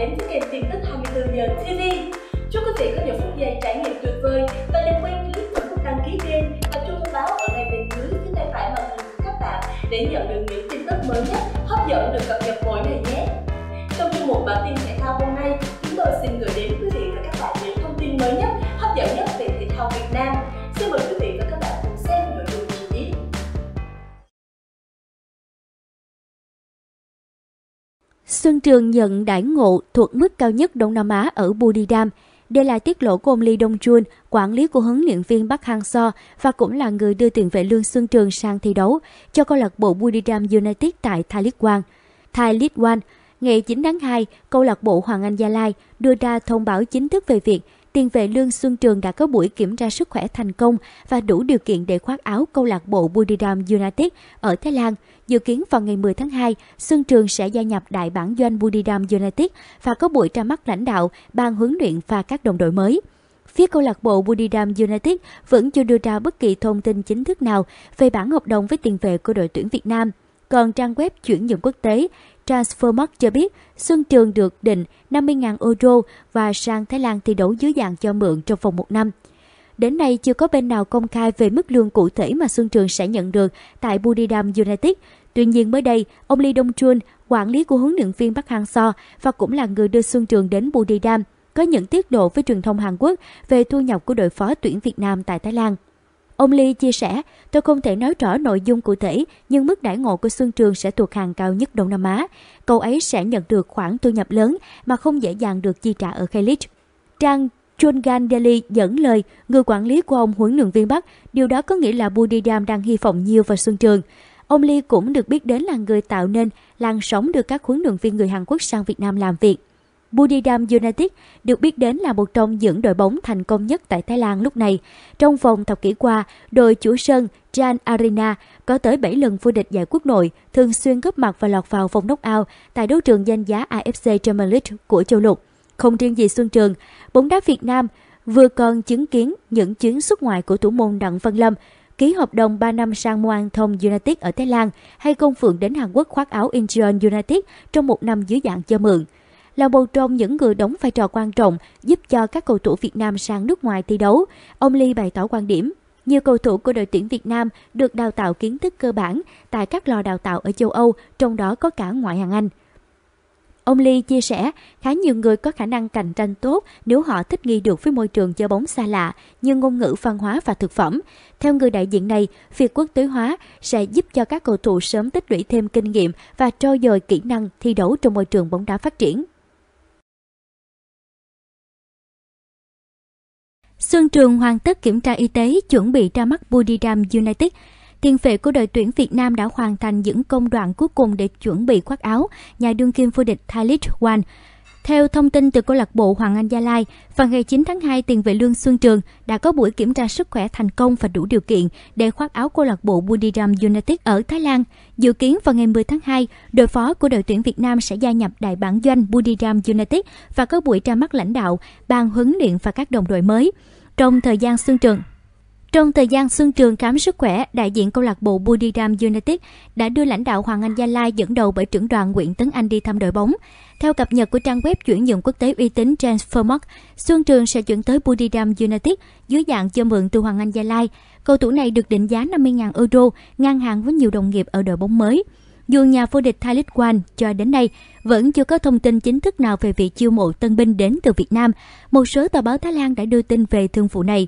đến với kênh tin tức 24 giờ TV. Chúc quý vị có nhiều phút giây trải nghiệm tuyệt vời và đừng quên nhấn nút đăng ký kênh và chuông thông báo ở ngay bên dưới phía tay phải màn hình của các bạn để nhận được những tin tức mới nhất, hấp dẫn được cập nhật mỗi ngày nhé. Trong chương mục bản tin thể thao hôm nay, chúng tôi xin gửi đến quý vị và các bạn những thông tin mới nhất, hấp dẫn nhất về thể thao Việt Nam. Xin mời quý Xuân Trường nhận đãi ngộ thuộc mức cao nhất Đông Nam Á ở Budidam. Đây là tiết lộ của ông Lee Dong Jun, quản lý của huấn luyện viên Park Hang Seo và cũng là người đưa tiền vệ Lương Xuân Trường sang thi đấu cho câu lạc bộ Budidam United tại Thái Lít One. Thái Lít One, ngày 9 tháng 2, câu lạc bộ Hoàng Anh Gia Lai đưa ra thông báo chính thức về việc tiền vệ Lương Xuân Trường đã có buổi kiểm tra sức khỏe thành công và đủ điều kiện để khoác áo câu lạc bộ Buriram United ở Thái Lan. Dự kiến vào ngày 10 tháng 2, Xuân Trường sẽ gia nhập đại bản doanh Buriram United và có buổi ra mắt lãnh đạo, ban huấn luyện và các đồng đội mới phía câu lạc bộ Buriram United vẫn chưa đưa ra bất kỳ thông tin chính thức nào về bản hợp đồng với tiền vệ của đội tuyển Việt Nam. Còn trang web chuyển nhượng quốc tế Transfermarkt cho biết Xuân Trường được định 50.000 euro và sang Thái Lan thi đấu dưới dạng cho mượn trong vòng một năm. Đến nay chưa có bên nào công khai về mức lương cụ thể mà Xuân Trường sẽ nhận được tại Budidam United. Tuy nhiên mới đây, ông Lee Dong Chun, quản lý của huấn luyện viên Park Hang-seo và cũng là người đưa Xuân Trường đến Budidam, có những tiết lộ với truyền thông Hàn Quốc về thu nhập của đội phó tuyển Việt Nam tại Thái Lan. Ông Lee chia sẻ, tôi không thể nói rõ nội dung cụ thể, nhưng mức đãi ngộ của Xuân Trường sẽ thuộc hàng cao nhất Đông Nam Á. Cậu ấy sẽ nhận được khoản thu nhập lớn mà không dễ dàng được chi trả ở Khalid. Trang Chongan Deli dẫn lời người quản lý của ông huấn luyện viên Bắc, điều đó có nghĩa là Dam đang hy vọng nhiều vào Xuân Trường. Ông Lee cũng được biết đến là người tạo nên làn sóng đưa các huấn luyện viên người Hàn Quốc sang Việt Nam làm việc. Budidam United được biết đến là một trong những đội bóng thành công nhất tại Thái Lan lúc này. Trong vòng thập kỷ qua, đội chủ sân Jan Arena có tới 7 lần vô địch giải quốc nội, thường xuyên góp mặt và lọt vào vòng knockout tại đấu trường danh giá AFC Premier League của châu lục. Không riêng gì Xuân Trường, bóng đá Việt Nam vừa còn chứng kiến những chuyến xuất ngoại của thủ môn Đặng Văn Lâm, ký hợp đồng 3 năm sang Muang Thong United ở Thái Lan hay công phượng đến Hàn Quốc khoác áo Incheon United trong một năm dưới dạng cho mượn là một trong những người đóng vai trò quan trọng giúp cho các cầu thủ Việt Nam sang nước ngoài thi đấu. Ông Lee bày tỏ quan điểm, nhiều cầu thủ của đội tuyển Việt Nam được đào tạo kiến thức cơ bản tại các lò đào tạo ở châu Âu, trong đó có cả ngoại hạng Anh. Ông Lee chia sẻ, khá nhiều người có khả năng cạnh tranh tốt nếu họ thích nghi được với môi trường chơi bóng xa lạ như ngôn ngữ văn hóa và thực phẩm. Theo người đại diện này, việc quốc tế hóa sẽ giúp cho các cầu thủ sớm tích lũy thêm kinh nghiệm và trau dồi kỹ năng thi đấu trong môi trường bóng đá phát triển. Xuân Trường hoàn tất kiểm tra y tế chuẩn bị ra mắt Buriram United. Tiền vệ của đội tuyển Việt Nam đã hoàn thành những công đoạn cuối cùng để chuẩn bị khoác áo nhà đương kim vô địch Thalit One. Theo thông tin từ câu lạc bộ Hoàng Anh Gia Lai, vào ngày 9 tháng 2, tiền vệ Lương Xuân Trường đã có buổi kiểm tra sức khỏe thành công và đủ điều kiện để khoác áo câu lạc bộ Buriram United ở Thái Lan. Dự kiến vào ngày 10 tháng 2, đội phó của đội tuyển Việt Nam sẽ gia nhập đại bản doanh Buriram United và có buổi ra mắt lãnh đạo, ban huấn luyện và các đồng đội mới. Trong thời gian Xuân Trường trong thời gian Xuân Trường khám sức khỏe, đại diện câu lạc bộ Budiram United đã đưa lãnh đạo Hoàng Anh Gia Lai dẫn đầu bởi trưởng đoàn Nguyễn Tấn Anh đi thăm đội bóng. Theo cập nhật của trang web chuyển nhượng quốc tế uy tín Transfermarkt, Xuân Trường sẽ chuyển tới Budiram United dưới dạng cho mượn từ Hoàng Anh Gia Lai. Cầu thủ này được định giá 50.000 euro, ngang hàng với nhiều đồng nghiệp ở đội bóng mới. Dù nhà vô địch Thái League One cho đến nay vẫn chưa có thông tin chính thức nào về việc chiêu mộ tân binh đến từ Việt Nam, một số tờ báo Thái Lan đã đưa tin về thương vụ này.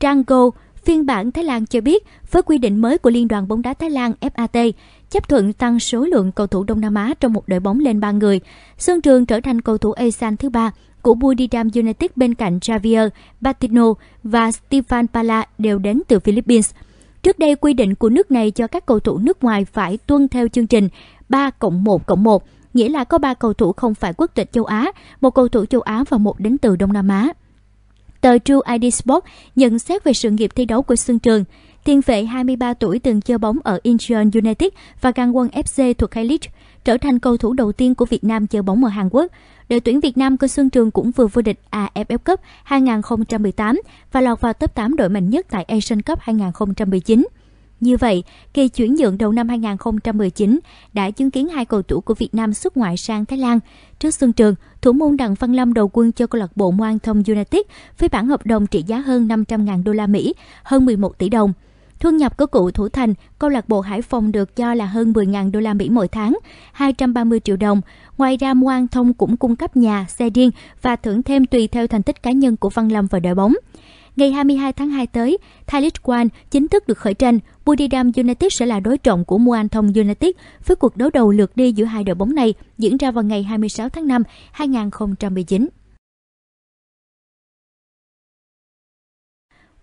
Trang Trango, phiên bản Thái Lan cho biết với quy định mới của Liên đoàn bóng đá Thái Lan FAT chấp thuận tăng số lượng cầu thủ Đông Nam Á trong một đội bóng lên 3 người. Xuân Trường trở thành cầu thủ ASEAN thứ ba của Buriram United bên cạnh Javier Patino và Stefan Pala đều đến từ Philippines. Trước đây, quy định của nước này cho các cầu thủ nước ngoài phải tuân theo chương trình 3 cộng 1 cộng 1, nghĩa là có 3 cầu thủ không phải quốc tịch châu Á, một cầu thủ châu Á và một đến từ Đông Nam Á. Tờ True ID Sport nhận xét về sự nghiệp thi đấu của Xuân Trường. Tiền vệ 23 tuổi từng chơi bóng ở Incheon United và Gangwon quân FC thuộc K-League, trở thành cầu thủ đầu tiên của Việt Nam chơi bóng ở Hàn Quốc. Đội tuyển Việt Nam của Xuân Trường cũng vừa vô địch AFF Cup 2018 và lọt vào top 8 đội mạnh nhất tại Asian Cup 2019. Như vậy, kỳ chuyển nhượng đầu năm 2019 đã chứng kiến hai cầu thủ của Việt Nam xuất ngoại sang Thái Lan. Trước sân trường, thủ môn Đặng Văn Lâm đầu quân cho câu lạc bộ Moan Thông United với bản hợp đồng trị giá hơn 500.000 đô la Mỹ, hơn 11 tỷ đồng. Thu nhập của cựu thủ thành, câu lạc bộ Hải Phòng được cho là hơn 10.000 đô la Mỹ mỗi tháng, 230 triệu đồng. Ngoài ra, Moan Thông cũng cung cấp nhà, xe riêng và thưởng thêm tùy theo thành tích cá nhân của Văn Lâm và đội bóng. Ngày 22 tháng 2 tới, Thalid Kwan chính thức được khởi tranh. Budidam United sẽ là đối trọng của Muanthong United với cuộc đấu đầu lượt đi giữa hai đội bóng này diễn ra vào ngày 26 tháng 5, 2019.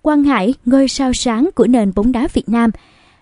Quang Hải, ngôi sao sáng của nền bóng đá Việt Nam.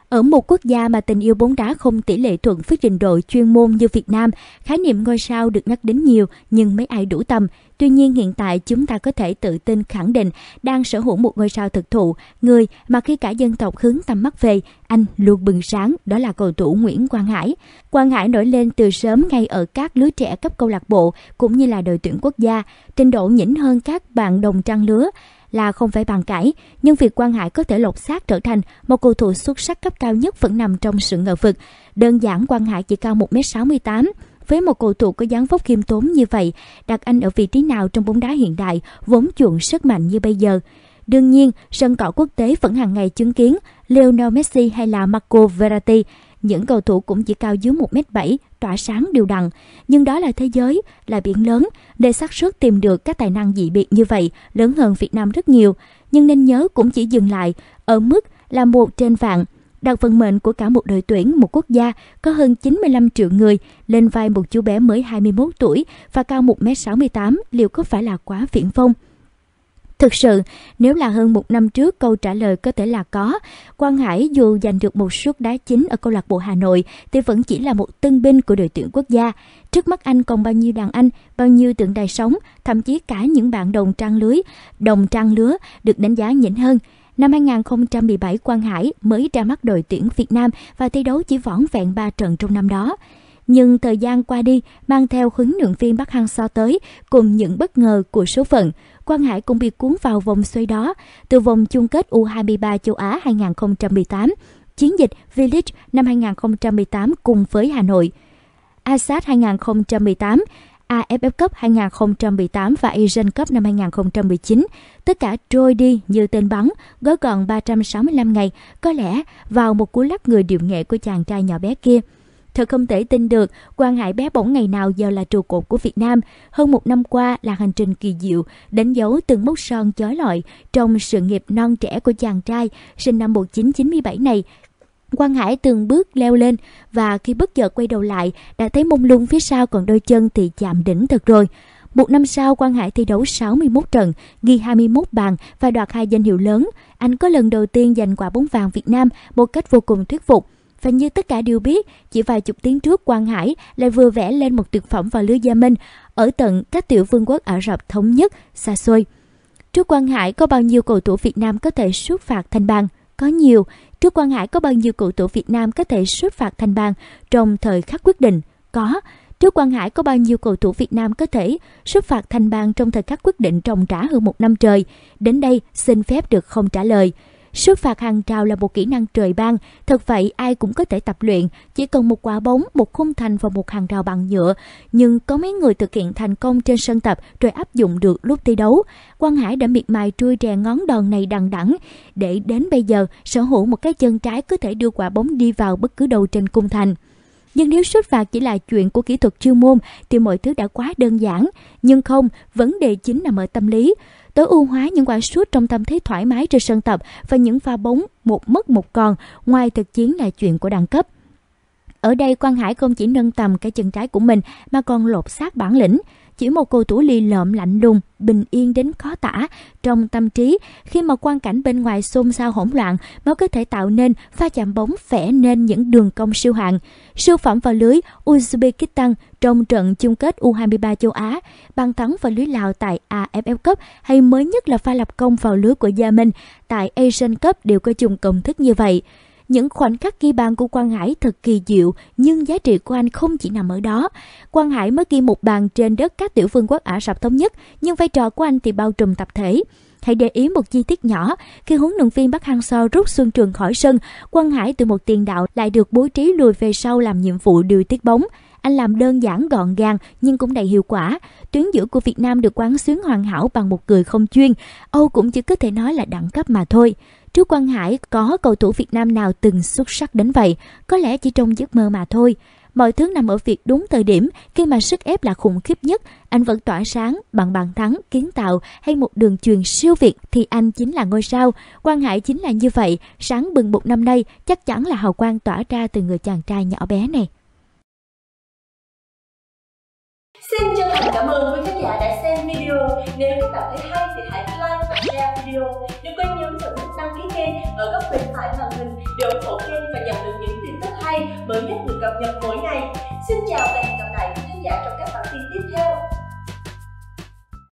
Ở một quốc gia mà tình yêu bóng đá không tỷ lệ thuận với trình độ chuyên môn như Việt Nam, khái niệm ngôi sao được nhắc đến nhiều nhưng mấy ai đủ tầm, Tuy nhiên hiện tại chúng ta có thể tự tin khẳng định đang sở hữu một ngôi sao thực thụ, người mà khi cả dân tộc hướng tầm mắt về, anh luôn bừng sáng, đó là cầu thủ Nguyễn Quang Hải. Quang Hải nổi lên từ sớm ngay ở các lứa trẻ cấp câu lạc bộ cũng như là đội tuyển quốc gia, trình độ nhỉnh hơn các bạn đồng trang lứa là không phải bàn cãi, nhưng việc Quang Hải có thể lột xác trở thành một cầu thủ xuất sắc cấp cao nhất vẫn nằm trong sự ngờ vực. Đơn giản Quang Hải chỉ cao 1m68, với một cầu thủ có dáng vóc khiêm tốn như vậy, đặt anh ở vị trí nào trong bóng đá hiện đại vốn chuộng sức mạnh như bây giờ? Đương nhiên, sân cỏ quốc tế vẫn hàng ngày chứng kiến Lionel Messi hay là Marco Verratti. Những cầu thủ cũng chỉ cao dưới 1m7, tỏa sáng đều đặn. Nhưng đó là thế giới, là biển lớn, để xác suất tìm được các tài năng dị biệt như vậy lớn hơn Việt Nam rất nhiều. Nhưng nên nhớ cũng chỉ dừng lại ở mức là một trên vạn đặt vận mệnh của cả một đội tuyển một quốc gia có hơn 95 triệu người lên vai một chú bé mới 21 tuổi và cao 1m68 liệu có phải là quá viễn phong? Thực sự, nếu là hơn một năm trước câu trả lời có thể là có. Quang Hải dù giành được một suất đá chính ở câu lạc bộ Hà Nội thì vẫn chỉ là một tân binh của đội tuyển quốc gia. Trước mắt anh còn bao nhiêu đàn anh, bao nhiêu tượng đài sống, thậm chí cả những bạn đồng trang lưới, đồng trang lứa được đánh giá nhỉnh hơn. Năm 2017, Quang Hải mới ra mắt đội tuyển Việt Nam và thi đấu chỉ vỏn vẹn 3 trận trong năm đó. Nhưng thời gian qua đi, mang theo huấn luyện viên Park hăng so tới cùng những bất ngờ của số phận, Quang Hải cũng bị cuốn vào vòng xoay đó. Từ vòng chung kết U23 châu Á 2018, chiến dịch V-League năm 2018 cùng với Hà Nội. ASAT 2018, AFF Cup 2018 và Asian Cup năm 2019, tất cả trôi đi như tên bắn, gói gọn 365 ngày, có lẽ vào một cú lắc người điệu nghệ của chàng trai nhỏ bé kia. Thật không thể tin được, quan Hải bé bỏng ngày nào giờ là trụ cột của Việt Nam. Hơn một năm qua là hành trình kỳ diệu, đánh dấu từng mốc son chói lọi trong sự nghiệp non trẻ của chàng trai sinh năm 1997 này Quang Hải từng bước leo lên và khi bất chợt quay đầu lại đã thấy mông lung phía sau còn đôi chân thì chạm đỉnh thật rồi. Một năm sau, Quang Hải thi đấu 61 trận, ghi 21 bàn và đoạt hai danh hiệu lớn. Anh có lần đầu tiên giành quả bóng vàng Việt Nam một cách vô cùng thuyết phục. Và như tất cả đều biết, chỉ vài chục tiếng trước Quang Hải lại vừa vẽ lên một tuyệt phẩm vào lưới Gia Minh ở tận các tiểu vương quốc Ả Rập Thống Nhất, xa xôi. Trước Quang Hải có bao nhiêu cầu thủ Việt Nam có thể xuất phạt thành bàn? Có nhiều, trước Quang Hải có bao nhiêu cầu thủ Việt Nam có thể xuất phạt thành bàn trong thời khắc quyết định? Có. Trước Quang Hải có bao nhiêu cầu thủ Việt Nam có thể xuất phạt thành bàn trong thời khắc quyết định trồng trả hơn một năm trời? Đến đây xin phép được không trả lời. Sút phạt hàng rào là một kỹ năng trời ban, thật vậy ai cũng có thể tập luyện, chỉ cần một quả bóng, một khung thành và một hàng rào bằng nhựa. Nhưng có mấy người thực hiện thành công trên sân tập rồi áp dụng được lúc thi đấu. Quang Hải đã miệt mài trui rè ngón đòn này đằng đẵng để đến bây giờ sở hữu một cái chân trái có thể đưa quả bóng đi vào bất cứ đâu trên cung thành. Nhưng nếu sút phạt chỉ là chuyện của kỹ thuật chuyên môn thì mọi thứ đã quá đơn giản. Nhưng không, vấn đề chính nằm ở tâm lý tối ưu hóa những quả sút trong tâm thế thoải mái trên sân tập và những pha bóng một mất một còn ngoài thực chiến là chuyện của đẳng cấp. Ở đây Quang Hải không chỉ nâng tầm cái chân trái của mình mà còn lột xác bản lĩnh chỉ một cô tú ly lợm lạnh lùng, bình yên đến khó tả trong tâm trí khi mà quan cảnh bên ngoài xôn xao hỗn loạn mới có thể tạo nên pha chạm bóng vẽ nên những đường cong siêu hạng. Siêu phẩm vào lưới Uzbekistan trong trận chung kết U23 châu Á, bàn thắng vào lưới Lào tại AFF Cup hay mới nhất là pha lập công vào lưới của Gia Minh tại Asian Cup đều có chung công thức như vậy. Những khoảnh khắc ghi bàn của Quang Hải thật kỳ diệu, nhưng giá trị của anh không chỉ nằm ở đó. Quang Hải mới ghi một bàn trên đất các tiểu vương quốc Ả Rập Thống Nhất, nhưng vai trò của anh thì bao trùm tập thể. Hãy để ý một chi tiết nhỏ, khi huấn luyện viên Park Hang-seo rút Xuân Trường khỏi sân, Quang Hải từ một tiền đạo lại được bố trí lùi về sau làm nhiệm vụ điều tiết bóng anh làm đơn giản gọn gàng nhưng cũng đầy hiệu quả. Tuyến giữa của Việt Nam được quán xuyến hoàn hảo bằng một người không chuyên. Âu cũng chỉ có thể nói là đẳng cấp mà thôi. Trước Quang Hải có cầu thủ Việt Nam nào từng xuất sắc đến vậy, có lẽ chỉ trong giấc mơ mà thôi. Mọi thứ nằm ở việc đúng thời điểm, khi mà sức ép là khủng khiếp nhất, anh vẫn tỏa sáng bằng bàn thắng, kiến tạo hay một đường truyền siêu việt thì anh chính là ngôi sao. Quang Hải chính là như vậy, sáng bừng một năm nay chắc chắn là hào quang tỏa ra từ người chàng trai nhỏ bé này. Xin chân thành cảm ơn quý khán giả đã xem video. Nếu các bạn thấy hay thì hãy like và share video. Đừng quên nhấn subscribe đăng ký kênh ở góc bên phải màn hình để ủng hộ kênh và nhận được những tin tức hay mới nhất được cập nhật mỗi ngày. Xin chào và hẹn gặp lại quý khán giả trong các bản tin tiếp theo.